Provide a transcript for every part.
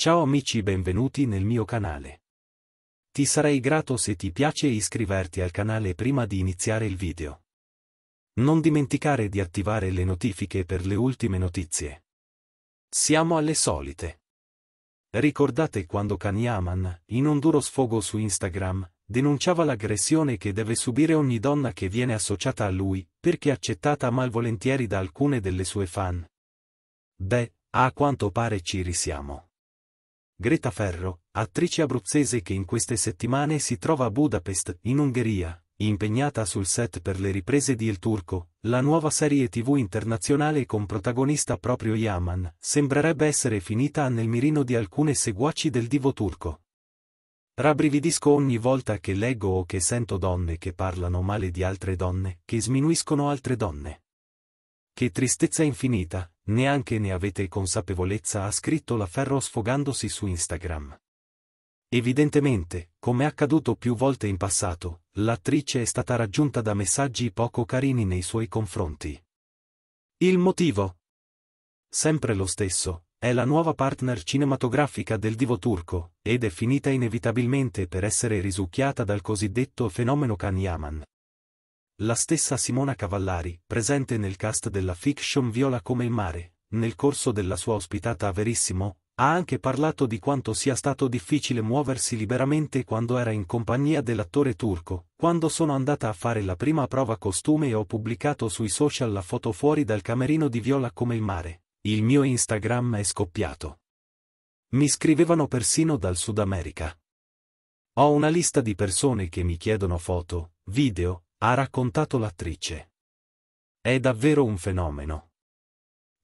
Ciao amici benvenuti nel mio canale. Ti sarei grato se ti piace iscriverti al canale prima di iniziare il video. Non dimenticare di attivare le notifiche per le ultime notizie. Siamo alle solite. Ricordate quando Kanye Kanyaman, in un duro sfogo su Instagram, denunciava l'aggressione che deve subire ogni donna che viene associata a lui, perché accettata malvolentieri da alcune delle sue fan? Beh, a quanto pare ci risiamo. Greta Ferro, attrice abruzzese che in queste settimane si trova a Budapest, in Ungheria, impegnata sul set per le riprese di Il Turco, la nuova serie tv internazionale con protagonista proprio Yaman, sembrerebbe essere finita nel mirino di alcune seguaci del divo turco. Rabbrividisco ogni volta che leggo o che sento donne che parlano male di altre donne, che sminuiscono altre donne. Che tristezza infinita, Neanche ne avete consapevolezza ha scritto la Ferro sfogandosi su Instagram. Evidentemente, come accaduto più volte in passato, l'attrice è stata raggiunta da messaggi poco carini nei suoi confronti. Il motivo? Sempre lo stesso, è la nuova partner cinematografica del divo turco, ed è finita inevitabilmente per essere risucchiata dal cosiddetto fenomeno Kanyaman, la stessa Simona Cavallari, presente nel cast della fiction Viola come il mare, nel corso della sua ospitata a Verissimo, ha anche parlato di quanto sia stato difficile muoversi liberamente quando era in compagnia dell'attore turco, quando sono andata a fare la prima prova costume e ho pubblicato sui social la foto fuori dal camerino di Viola come il mare. Il mio Instagram è scoppiato. Mi scrivevano persino dal Sud America. Ho una lista di persone che mi chiedono foto, video, ha raccontato l'attrice. È davvero un fenomeno.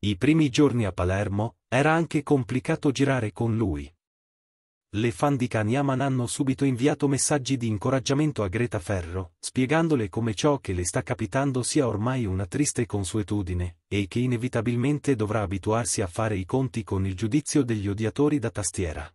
I primi giorni a Palermo era anche complicato girare con lui. Le fan di Kanyaman hanno subito inviato messaggi di incoraggiamento a Greta Ferro, spiegandole come ciò che le sta capitando sia ormai una triste consuetudine, e che inevitabilmente dovrà abituarsi a fare i conti con il giudizio degli odiatori da tastiera.